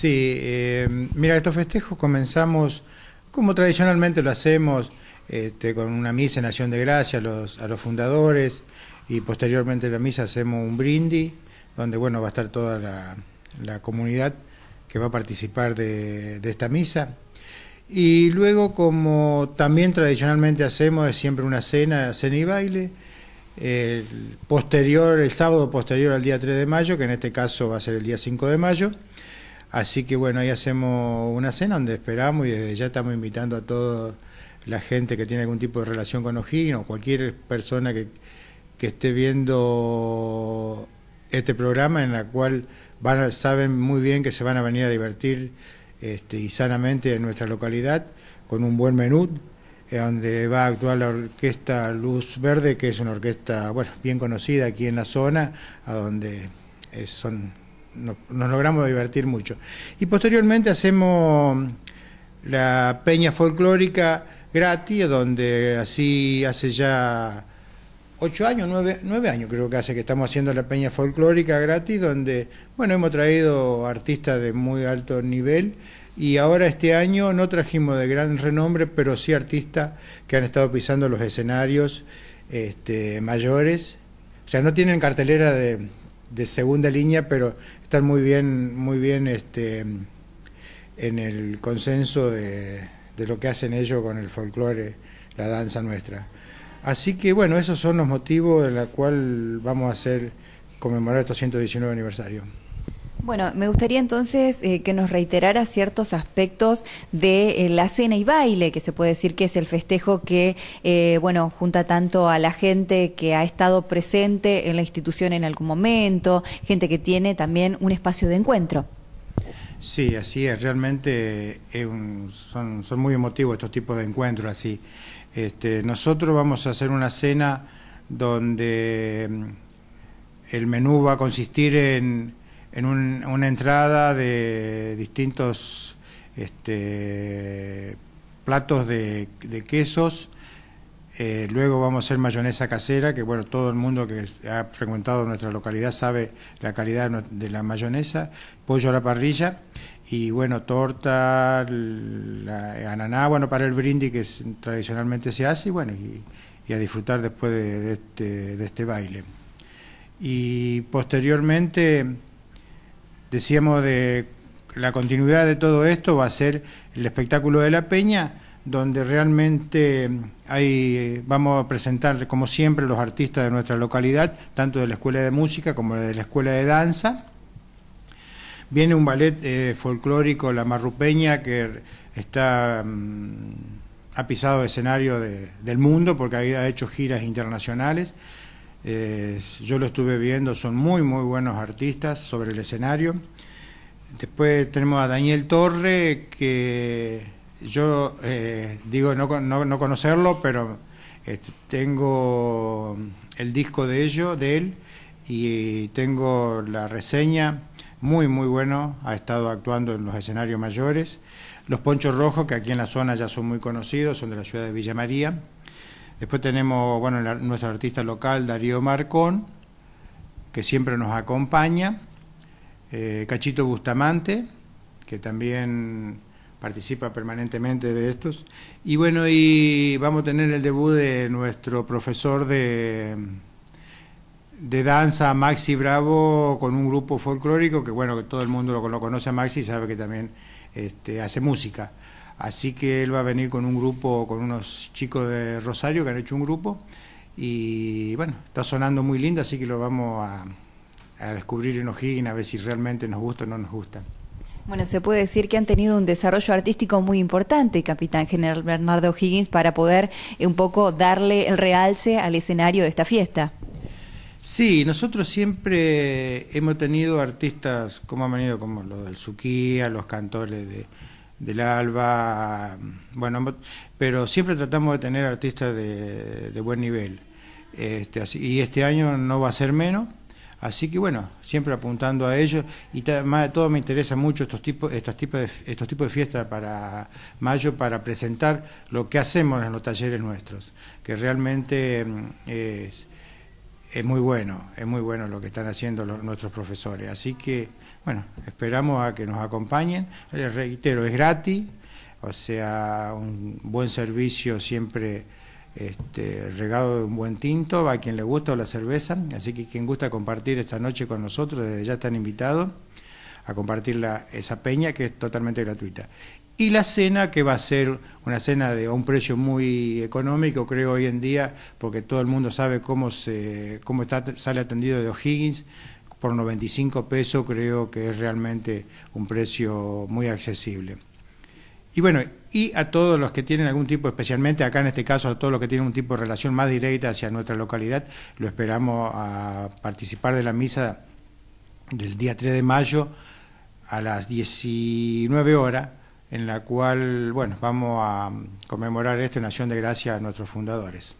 Sí, eh, mira, estos festejos comenzamos como tradicionalmente lo hacemos, este, con una misa en acción de Gracia a los, fundadores y posteriormente la misa hacemos un brindis donde bueno va a estar toda la, comunidad que va a participar de, esta misa. Y luego, como también tradicionalmente hacemos, es siempre una cena, cena y baile. posterior, el sábado posterior al día 3 de mayo, que en este caso va a ser el día 5 de mayo, Así que bueno, ahí hacemos una cena donde esperamos y desde ya estamos invitando a toda la gente que tiene algún tipo de relación con O'Higgins o cualquier persona que, esté viendo este programa en la cual van a, saben muy bien que se van a venir a divertir este, y sanamente en nuestra localidad con un buen menú eh, donde va a actuar la orquesta Luz Verde que es una orquesta bueno bien conocida aquí en la zona a donde eh, son nos, logramos divertir mucho. Y posteriormente hacemos la peña folclórica gratis, donde así hace ya ocho años, nueve, años creo que hace que estamos haciendo la peña folclórica gratis, donde, bueno, hemos traído artistas de muy alto nivel y ahora este año no trajimos de gran renombre, pero sí artistas que han estado pisando los escenarios este, mayores. O sea, no tienen cartelera de, de segunda línea, pero están muy bien, muy bien este, en el consenso de, de lo que hacen ellos con el folclore, la danza nuestra. Así que bueno, esos son los motivos de los cuales vamos a hacer conmemorar estos 119 aniversarios. Bueno, me gustaría entonces eh, que nos reiterara ciertos aspectos de eh, la cena y baile, que se puede decir que es el festejo que, eh, bueno, junta tanto a la gente que ha estado presente en la institución en algún momento, gente que tiene también un espacio de encuentro. Sí, así es, realmente son, muy emotivos estos tipos de encuentros así. Este, nosotros vamos a hacer una cena donde mm, el menú va a consistir en en una entrada de distintos este, platos de, quesos, eh, luego vamos a hacer mayonesa casera, que bueno, todo el mundo que ha frecuentado nuestra localidad sabe la calidad de la mayonesa, pollo a la parrilla y bueno, torta, ananá, bueno, para el brindis que tradicionalmente se hace y bueno, y, a disfrutar después este, de este baile. Y posteriormente Decíamos de la continuidad de todo esto va a ser el espectáculo de la Peña, donde realmente mm, hay, eh, vamos a presentar, como siempre, los artistas de nuestra localidad, tanto de la Escuela de Música como de la Escuela de Danza. Viene un ballet eh, folclórico, La Marrupeña, que está mm, ha pisado escenario del mundo porque ha hecho giras internacionales. Eh, yo lo estuve viendo, son muy, muy buenos artistas sobre el escenario. Después tenemos a Daniel Torre, que yo eh, digo no, conocerlo, pero este, tengo el disco de ello, de él, y tengo la reseña, muy, muy bueno, ha estado actuando en los escenarios mayores. Los Ponchos Rojos, que aquí en la zona ya son muy conocidos, son de la ciudad de Villa María. Después tenemos, bueno, nuestro artista local, Darío Marcón, que siempre nos acompaña. Eh, Cachito Bustamante, que también participa permanentemente de estos. Y bueno, y vamos a tener el debut de nuestro profesor de, de danza, Maxi Bravo, con un grupo folclórico, que bueno, que todo el mundo lo, conoce a Maxi y sabe que también este, hace música. Así que él va a venir con un grupo, con unos chicos de Rosario que han hecho un grupo. Y bueno, está sonando muy lindo, así que lo vamos a, descubrir en O'Higgins, a ver si realmente nos gusta o no nos gusta. Bueno, se puede decir que han tenido un desarrollo artístico muy importante, Capitán General Bernardo O'Higgins, para poder eh, un poco darle el realce al escenario de esta fiesta. Sí, nosotros siempre hemos tenido artistas como han venido, como los del Suquía, los cantores de, del Alba, bueno, pero siempre tratamos de tener artistas de, buen nivel. Este, así, y este año no va a ser menos, así que bueno, siempre apuntando a ellos y más de todo me interesa mucho estos tipos, estos tipos estos tipos de fiestas para mayo para presentar lo que hacemos en los talleres nuestros, que realmente mm, es es muy bueno, es muy bueno lo que están haciendo los, nuestros profesores. Así que, bueno, esperamos a que nos acompañen. Les reitero, es gratis, o sea, un buen servicio siempre este, regado de un buen tinto, a quien le gusta o la cerveza. Así que quien gusta compartir esta noche con nosotros, desde ya están invitados a compartir la, esa peña que es totalmente gratuita y la cena que va a ser una cena de a un precio muy económico, creo hoy en día, porque todo el mundo sabe cómo, se, cómo está, sale atendido de O'Higgins, por 95 pesos creo que es realmente un precio muy accesible. Y bueno, y a todos los que tienen algún tipo, especialmente acá en este caso, a todos los que tienen un tipo de relación más directa hacia nuestra localidad, lo esperamos a participar de la misa del día 3 de mayo a las 19 horas en la cual, bueno, vamos a conmemorar esto en de Gracia a nuestros fundadores.